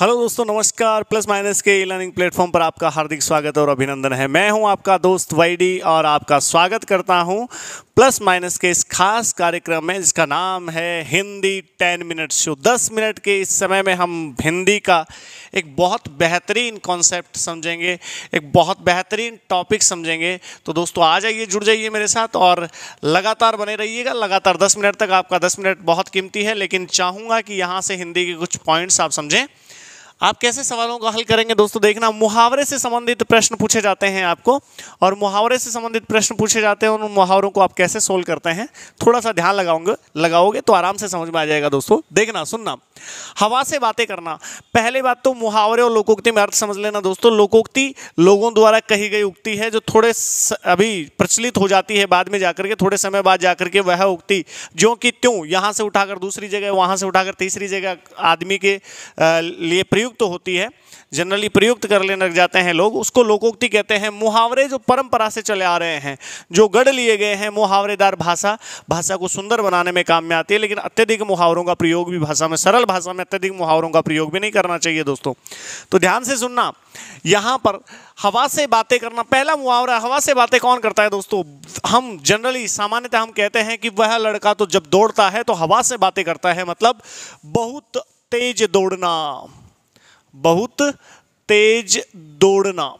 hello दोस्तों नमस्कार plus minus के ई लर्निंग प्लेटफॉर्म पर आपका हार्दिक स्वागत और अभिनंदन है मैं हूं आपका दोस्त वाईडी और आपका स्वागत करता हूं प्लस माइनस के इस खास कार्यक्रम में जिसका नाम है हिंदी टेन मिनट शो दस मिनट के इस समय में हम हिंदी का एक बहुत बेहतरीन कॉन्सेप्ट समझेंगे एक बहुत बेहतरीन टॉपिक समझेंगे तो दोस्तों आ जाइए जुड़ जाइए मेरे साथ और लगातार बने रहिएगा लगातार दस मिनट तक आपका दस मिनट बहुत कीमती है लेकिन चाहूँगा कि यहाँ से हिंदी के कुछ पॉइंट्स आप समझें आप कैसे सवालों का हल करेंगे दोस्तों देखना मुहावरे से संबंधित प्रश्न पूछे जाते हैं आपको और मुहावरे से संबंधित प्रश्न पूछे जाते हैं उन मुहावरों को आप कैसे सोल्व करते हैं थोड़ा सा ध्यान लगाओगे लगाओगे तो आराम से समझ में आ जाएगा दोस्तों देखना सुनना हवा से बातें करना पहले बात तो मुहावरे और लोकोक्ति में अर्थ समझ लेना दोस्तों लोकोक्ति लोगों द्वारा कही गई उक्ति है जो थोड़े अभी प्रचलित हो जाती है बाद में जाकर के थोड़े समय बाद जाकर के वह उक्ति जो कि त्यों यहाँ से उठाकर दूसरी जगह वहाँ से उठाकर तीसरी जगह आदमी के लिए प्रयुक्त प्रयुक्त होती है जनरली प्रयुक्त कर लेने लग जाते हैं लोग उसको लोकोक्ति कहते हैं मुहावरे जो परंपरा से चले आ रहे हैं जो गढ़ लिए गए हैं मुहावरेदार भाषा भाषा को सुंदर बनाने में काम में आती है लेकिन अत्यधिक मुहावरों का प्रयोग भी भाषा में सरल भाषा में अत्यधिक मुहावरों का प्रयोग भी नहीं करना चाहिए दोस्तों तो ध्यान से सुनना यहाँ पर हवा से बातें करना पहला मुहावरा हवा से बातें कौन करता है दोस्तों हम जनरली सामान्यतः हम कहते हैं कि वह लड़का तो जब दौड़ता है तो हवा से बातें करता है मतलब बहुत तेज दौड़ना बहुत तेज दौड़ना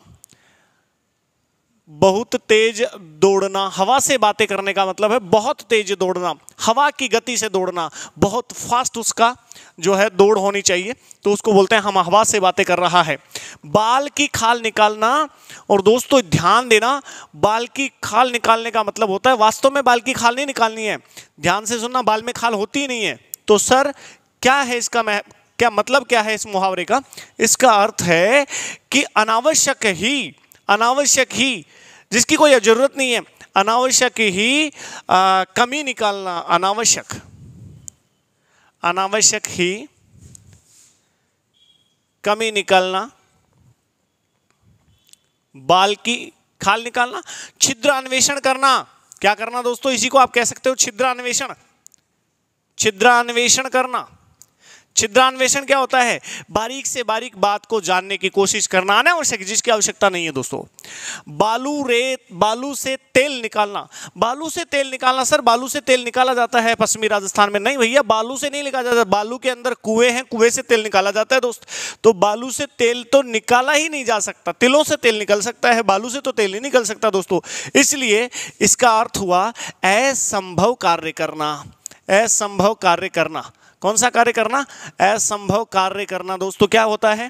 बहुत तेज दौड़ना हवा से बातें करने का मतलब है बहुत तेज दौड़ना हवा की गति से दौड़ना बहुत फास्ट उसका जो है दौड़ होनी चाहिए तो उसको बोलते हैं हम हवा से बातें कर रहा है बाल की खाल निकालना और दोस्तों ध्यान देना बाल की खाल निकालने का मतलब होता है वास्तव में बाल की खाल नहीं निकालनी है ध्यान से सुनना बाल में खाल होती ही नहीं है तो सर क्या है इसका क्या मतलब क्या है इस मुहावरे का इसका अर्थ है कि अनावश्यक ही अनावश्यक ही जिसकी कोई ज़रूरत नहीं है अनावश्यक ही आ, कमी निकालना अनावश्यक अनावश्यक ही कमी निकालना बाल की खाल निकालना छिद्र अन्वेषण करना क्या करना दोस्तों इसी को आप कह सकते हो छिद्र अन्वेषण छिद्र अन्वेषण करना छिद्रन्वेषण क्या होता है बारीक से बारीक बात को जानने की कोशिश करना आना अनावश्यक जिसकी आवश्यकता नहीं है दोस्तों बालू रेत बालू से तेल निकालना बालू से तेल निकालना सर बालू से तेल निकाला जाता है पश्चिमी राजस्थान में नहीं भैया बालू से नहीं निकाला जाता बालू के अंदर कुएं हैं कुएं से तेल निकाला जाता है दोस्त तो बालू से तेल तो निकाला ही नहीं जा सकता तिलों से तेल निकल सकता है बालू से तो तेल नहीं निकल सकता दोस्तों इसलिए इसका अर्थ हुआ असंभव कार्य करना असंभव कार्य करना कौन सा कार्य करना असंभव कार्य करना दोस्तों क्या होता है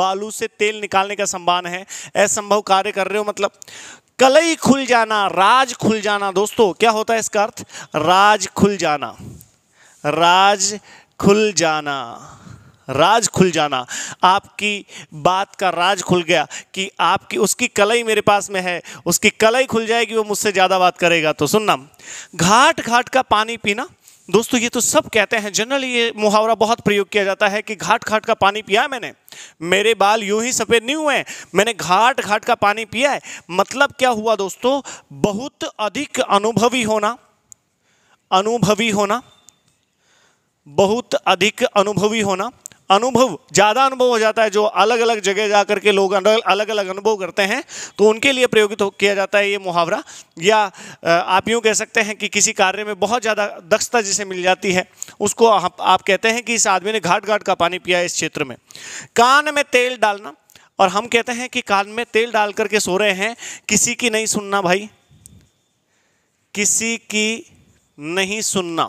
बालू से तेल निकालने का संभान है असंभव कार्य कर रहे हो मतलब कलई खुल जाना राज खुल जाना दोस्तों क्या होता है इसका अर्थ राज खुल जाना राज खुल जाना राज खुल जाना आपकी बात का राज खुल गया कि आपकी उसकी कलई मेरे पास में है उसकी कलई खुल जाएगी वो मुझसे ज़्यादा बात करेगा तो सुनना घाट घाट का पानी पीना दोस्तों ये तो सब कहते हैं जनरली ये मुहावरा बहुत प्रयोग किया जाता है कि घाट घाट का पानी पिया मैंने मेरे बाल यूं ही सफ़ेद नहीं हुए मैंने घाट घाट का पानी पिया है मतलब क्या हुआ दोस्तों बहुत अधिक अनुभवी होना अनुभवी होना बहुत अधिक अनुभवी होना अनुभव ज़्यादा अनुभव हो जाता है जो अलग अलग जगह जाकर के लोग अलग अलग अनुभव करते हैं तो उनके लिए प्रयोगित किया जाता है ये मुहावरा या आप यूं कह सकते हैं कि किसी कार्य में बहुत ज़्यादा दक्षता जिसे मिल जाती है उसको आप, आप कहते हैं कि इस आदमी ने घाट घाट का पानी पिया इस क्षेत्र में कान में तेल डालना और हम कहते हैं कि कान में तेल डाल करके सो रहे हैं किसी की नहीं सुनना भाई किसी की नहीं सुनना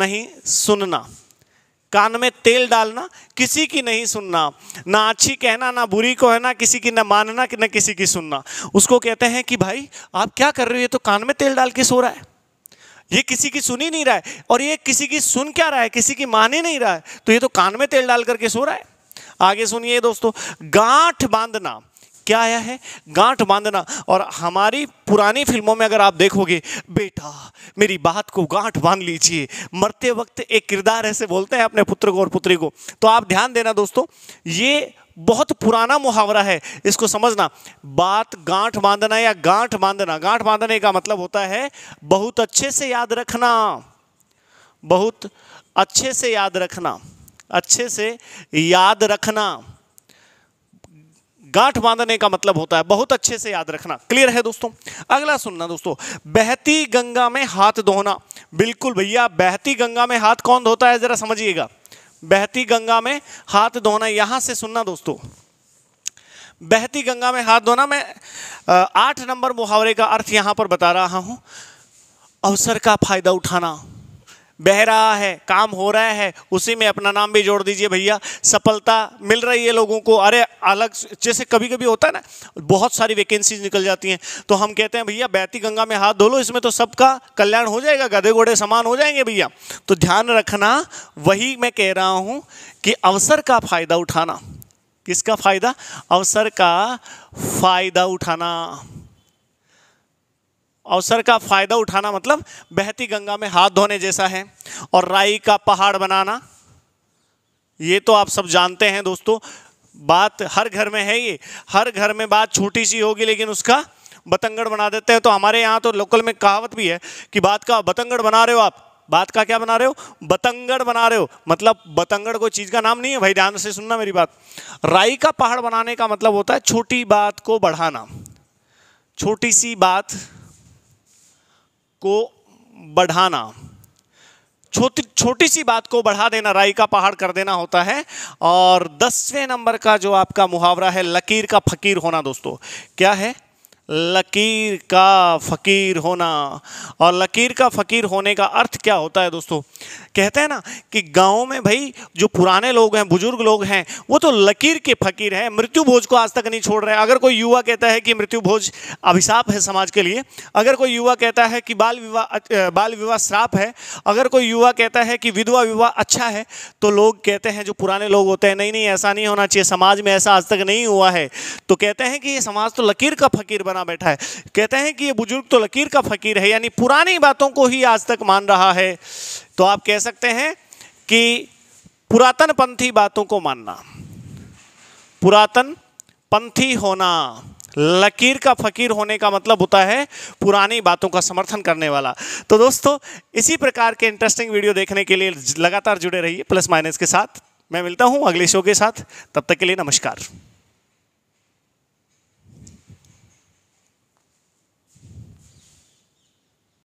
नहीं सुनना कान में तेल डालना किसी की नहीं सुनना ना अच्छी कहना ना बुरी को है ना किसी की ना मानना कि ना किसी की सुनना उसको कहते हैं कि भाई आप क्या कर रहे हो ये तो कान में तेल डाल के सो रहा है ये किसी की सुन ही नहीं रहा है और ये किसी की सुन क्या रहा है किसी की मान ही नहीं रहा है तो ये तो कान में तेल डाल करके सो रहा है आगे सुनिए दोस्तों गांठ बांधना क्या आया है गांठ बांधना और हमारी पुरानी फिल्मों में अगर आप देखोगे बेटा मेरी बात को गांठ बांध लीजिए मरते वक्त एक किरदार ऐसे बोलते हैं अपने पुत्र को और पुत्री को तो आप ध्यान देना दोस्तों ये बहुत पुराना मुहावरा है इसको समझना बात गांठ बांधना या गांठ बांधना गांठ बांधने का मतलब होता है बहुत अच्छे से याद रखना बहुत अच्छे से याद रखना अच्छे से याद रखना गांठ बांधने का मतलब होता है बहुत अच्छे से याद रखना क्लियर है दोस्तों अगला सुनना दोस्तों बहती गंगा में हाथ धोना बिल्कुल भैया बहती गंगा में हाथ कौन धोता है जरा समझिएगा बहती गंगा में हाथ धोना यहां से सुनना दोस्तों बहती गंगा में हाथ धोना मैं आठ नंबर मुहावरे का अर्थ यहां पर बता रहा हूं अवसर का फायदा उठाना बह रहा है काम हो रहा है उसी में अपना नाम भी जोड़ दीजिए भैया सफलता मिल रही है लोगों को अरे अलग जैसे कभी कभी होता है ना बहुत सारी वैकेंसीज निकल जाती हैं तो हम कहते हैं भैया बैती गंगा में हाथ धो लो इसमें तो सबका कल्याण हो जाएगा गधे घोड़े समान हो जाएंगे भैया तो ध्यान रखना वही मैं कह रहा हूँ कि अवसर का फ़ायदा उठाना किसका फ़ायदा अवसर का फ़ायदा उठाना अवसर का फ़ायदा उठाना मतलब बहती गंगा में हाथ धोने जैसा है और राई का पहाड़ बनाना ये तो आप सब जानते हैं दोस्तों बात हर घर में है ये हर घर में बात छोटी सी होगी लेकिन उसका बतंगड़ बना देते हैं तो हमारे यहाँ तो लोकल में कहावत भी है कि बात का बतंगड़ बना रहे हो आप बात का क्या बना रहे हो बतंगड़ बना रहे हो मतलब बतंगड़ कोई चीज़ का नाम नहीं है भाई ध्यान से सुनना मेरी बात राई का पहाड़ बनाने का मतलब होता है छोटी बात को बढ़ाना छोटी सी बात को बढ़ाना छोटी छोटी सी बात को बढ़ा देना राई का पहाड़ कर देना होता है और दसवें नंबर का जो आपका मुहावरा है लकीर का फकीर होना दोस्तों क्या है लकीर का फ़कीर होना और लकीर का फ़कीर होने का अर्थ क्या होता है दोस्तों कहते हैं ना कि गाँव में भाई जो पुराने लोग हैं बुजुर्ग लोग हैं वो तो लकीर के फ़कीर हैं मृत्यु भोज को आज तक नहीं छोड़ रहे अगर कोई युवा कहता है कि मृत्यु भोज अभिशाप है समाज के लिए अगर कोई युवा कहता है कि बाल विवाह बाल विवाह श्राप है अगर कोई युवा कहता है कि विधवा विवाह अच्छा है तो लोग कहते हैं जो पुराने लोग होते हैं नहीं नहीं ऐसा नहीं होना चाहिए समाज में ऐसा आज तक नहीं हुआ है तो कहते हैं कि ये समाज तो लकीर का फ़कीर बना बैठा है कहते हैं कि ये बुजुर्ग तो लकीर का फकीर है यानी पुरानी बातों को ही आज तक मान रहा है तो आप कह सकते हैं कि पुरातन पंथी बातों को मानना पुरातन पंथी होना लकीर का फकीर होने का मतलब होता है पुरानी बातों का समर्थन करने वाला तो दोस्तों इसी प्रकार के इंटरेस्टिंग वीडियो देखने के लिए लगातार जुड़े रहिए प्लस माइनस के साथ मैं मिलता हूँ अगले शो के साथ तब तक के लिए नमस्कार